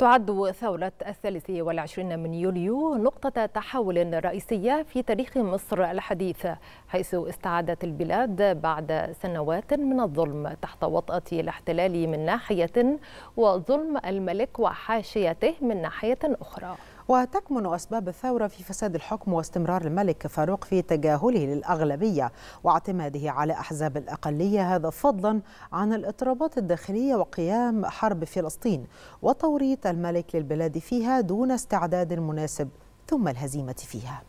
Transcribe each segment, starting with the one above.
تعد ثورة الثالث والعشرين من يوليو نقطة تحول رئيسية في تاريخ مصر الحديث حيث استعادت البلاد بعد سنوات من الظلم تحت وطأة الاحتلال من ناحية وظلم الملك وحاشيته من ناحية أخرى وتكمن أسباب الثورة في فساد الحكم واستمرار الملك فاروق في تجاهله للأغلبية واعتماده على أحزاب الأقلية هذا فضلا عن الاضطرابات الداخلية وقيام حرب فلسطين وتوريط الملك للبلاد فيها دون استعداد مناسب ثم الهزيمة فيها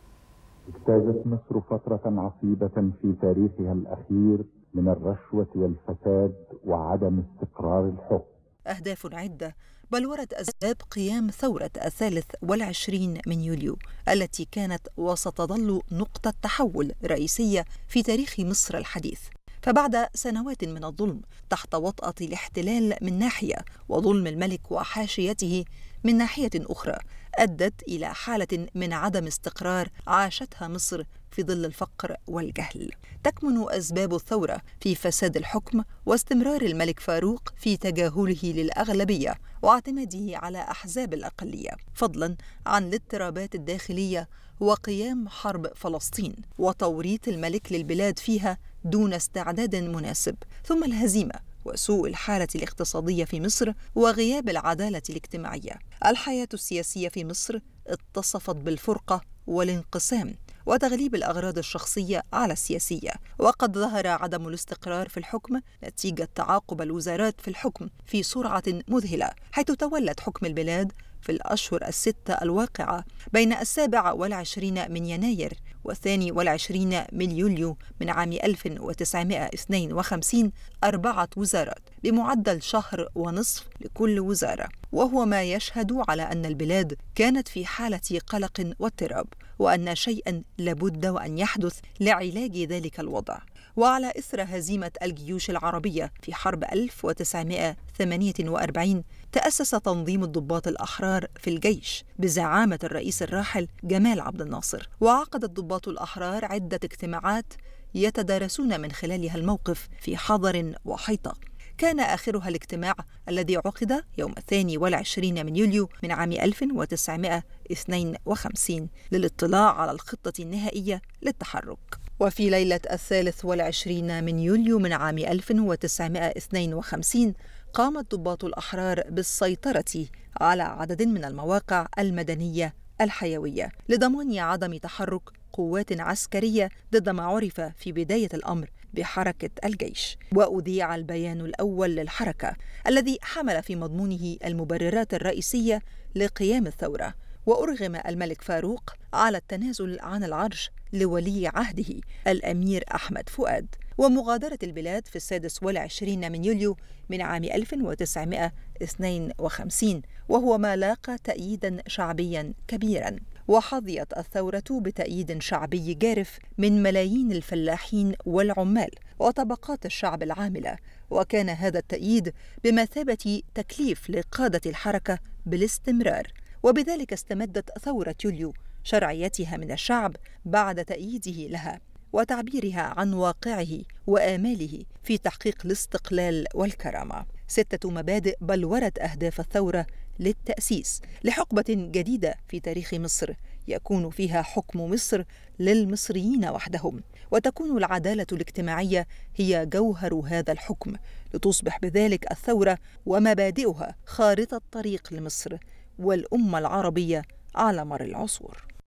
اجتازت مصر فترة عصيبة في تاريخها الأخير من الرشوة والفساد وعدم استقرار الحكم أهداف عدة بل ورد أسباب قيام ثورة الثالث والعشرين من يوليو التي كانت وستظل نقطة تحول رئيسية في تاريخ مصر الحديث فبعد سنوات من الظلم تحت وطأة الاحتلال من ناحية وظلم الملك وحاشيته من ناحية أخرى أدت إلى حالة من عدم استقرار عاشتها مصر في ظل الفقر والجهل تكمن أسباب الثورة في فساد الحكم واستمرار الملك فاروق في تجاهله للأغلبية واعتماده على أحزاب الأقلية فضلا عن الاضطرابات الداخلية وقيام حرب فلسطين وتوريط الملك للبلاد فيها دون استعداد مناسب ثم الهزيمة وسوء الحالة الاقتصادية في مصر وغياب العدالة الاجتماعية. الحياة السياسية في مصر اتصفت بالفرقة والانقسام وتغليب الأغراض الشخصية على السياسية وقد ظهر عدم الاستقرار في الحكم نتيجة تعاقب الوزارات في الحكم في سرعة مذهلة حيث تولت حكم البلاد في الأشهر الستة الواقعة بين السابع والعشرين من يناير والثاني والعشرين من يوليو من عام 1952 أربعة وزارات بمعدل شهر ونصف لكل وزارة وهو ما يشهد على أن البلاد كانت في حالة قلق واضطراب وأن شيئا لابد وأن يحدث لعلاج ذلك الوضع وعلى إثر هزيمة الجيوش العربية في حرب 1948 تأسس تنظيم الضباط الأحرار في الجيش بزعامة الرئيس الراحل جمال عبد الناصر وعقد الضباط الأحرار عدة اجتماعات يتدارسون من خلالها الموقف في حضر وحيطة كان آخرها الاجتماع الذي عقد يوم الثاني والعشرين من يوليو من عام 1952 للاطلاع على الخطة النهائية للتحرك وفي ليلة الثالث والعشرين من يوليو من عام 1952 قام الضباط الأحرار بالسيطرة على عدد من المواقع المدنية الحيوية لضمان عدم تحرك قوات عسكرية ضد ما عرف في بداية الأمر بحركة الجيش وأذيع البيان الأول للحركة الذي حمل في مضمونه المبررات الرئيسية لقيام الثورة وأرغم الملك فاروق على التنازل عن العرش لولي عهده الأمير أحمد فؤاد ومغادرة البلاد في السادس والعشرين من يوليو من عام 1952 وهو ما لاقى تأييدا شعبيا كبيرا وحظيت الثورة بتأييد شعبي جارف من ملايين الفلاحين والعمال وطبقات الشعب العاملة وكان هذا التأييد بمثابة تكليف لقادة الحركة بالاستمرار وبذلك استمدت ثورة يوليو شرعيتها من الشعب بعد تأييده لها وتعبيرها عن واقعه وآماله في تحقيق الاستقلال والكرامة ستة مبادئ بلورت أهداف الثورة للتأسيس لحقبة جديدة في تاريخ مصر يكون فيها حكم مصر للمصريين وحدهم وتكون العدالة الاجتماعية هي جوهر هذا الحكم لتصبح بذلك الثورة ومبادئها خارطة طريق لمصر والأمة العربية على مر العصور